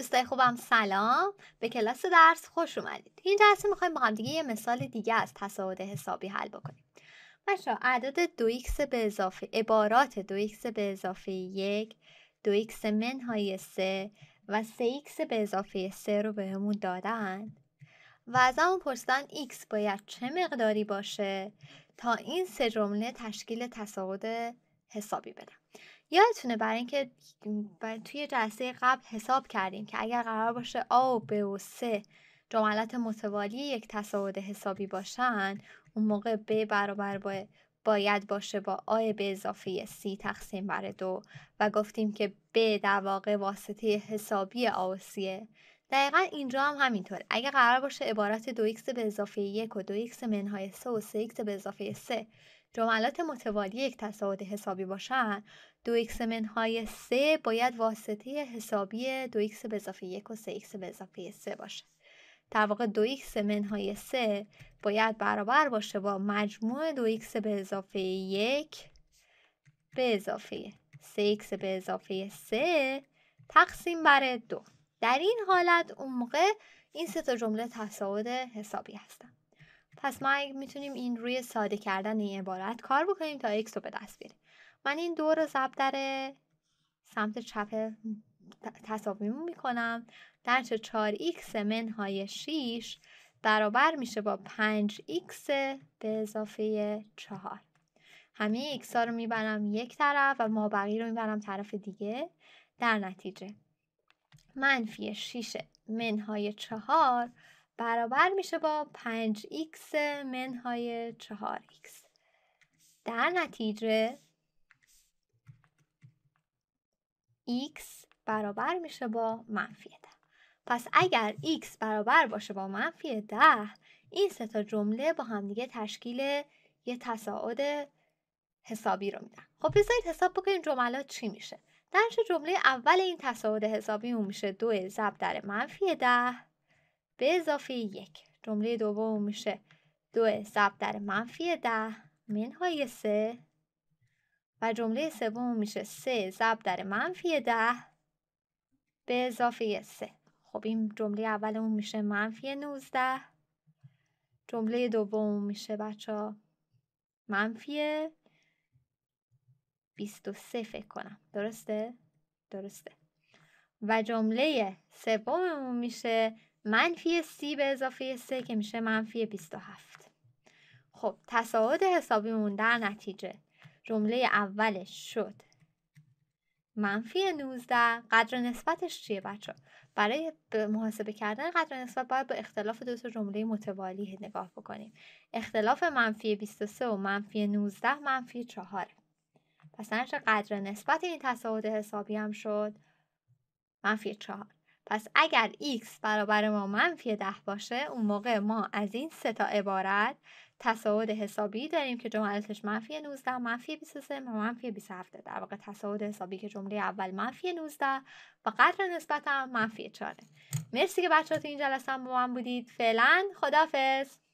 دوستای خوبم سلام به کلاس درس خوش اومدید این جلسه میخوایم با هم دیگه یه مثال دیگه از تصاعد حسابی حل بکنیم بچا اعداد 2x به اضافه عبارات 2x به اضافه 1 2x منهای 3 و 3x به اضافه 3 رو بهمون به دادن و از همون پرسیدن x باید چه مقداری باشه تا این سه جمله تشکیل تصاعد حسابی بدن یادتونه برای اینکه توی جلسه قبل حساب کردیم که اگر قرار باشه آ و ب و س جملات متوالی یک تصاعد حسابی باشن اون موقع ب برابر با باید باشه با آ به اضافه سی تقسیم بر دو و گفتیم که ب در واقع واسطه حسابی آ و سیه دقیقا اینجا هم همینطور اگر قرار باشه عبارت 2x به اضافه 1 و 2x منهای 3 و 3x به اضافه 3 جملات متوالی یک تصاعد حسابی باشن دو ایکس منهای سه باید واسطه حسابی دو ایکس به اضافه یک و سه ایکس به اضافه سه باشه در واقع دو ایکس منهای سه باید برابر باشه با مجموع دو ایکس به اضافه یک به اضافه سه ایکس به اضافه سه تقسیم بر دو در این حالت اون موقع این سه تا جمله تصاعد حسابی هستن پس ما میتونیم این روی ساده کردن این عبارت کار بکنیم تا x رو به دست بیاریم من این دو رو ضرب در سمت چپ تصاویم میکنم در چه 4x منهای 6 برابر میشه با 5x به اضافه 4 همه x ها رو میبرم یک طرف و ما بقیه رو میبرم طرف دیگه در نتیجه منفی 6 منهای 4 برابر میشه با 5x منهای 4x در نتیجه x برابر میشه با منفی 10 پس اگر x برابر باشه با منفی 10 این سه تا جمله با همدیگه تشکیل یه تصاعد حسابی رو میدن خب بذارید حساب بکنیم جملات چی میشه در جمله اول این تصاعد حسابی اون میشه دو ضرب در منفی 10، به اضافه یک جمله دوم میشه دو ضرب در منفی ده منهای سه و جمله سوم میشه سه ضرب در منفی ده به اضافه سه خب این جمله اولمون میشه منفی نوزده. جمله دوم میشه بچه بیست منفی سه فکر کنم درسته؟ درسته و جمله سوممون میشه منفی سی به اضافه سه که میشه منفی 27 خب تصاعد حسابیمون در نتیجه جمله اولش شد منفی 19 قدر نسبتش چیه بچه برای محاسبه کردن قدر نسبت باید به با اختلاف دو تا جمله متوالی نگاه بکنیم اختلاف منفی 23 و منفی 19 منفی 4 پس قدر نسبت این تصاعد حسابی هم شد منفی 4 پس اگر x برابر ما منفی ده باشه اون موقع ما از این سه تا عبارت تصاعد حسابی داریم که جملاتش منفی 19 منفی 23 و منفی 27 در واقع تصاعد حسابی که جمله اول منفی 19 و قدر نسبت هم منفی 4 مرسی که بچه تو این جلسه هم با من بودید فعلا خدافظ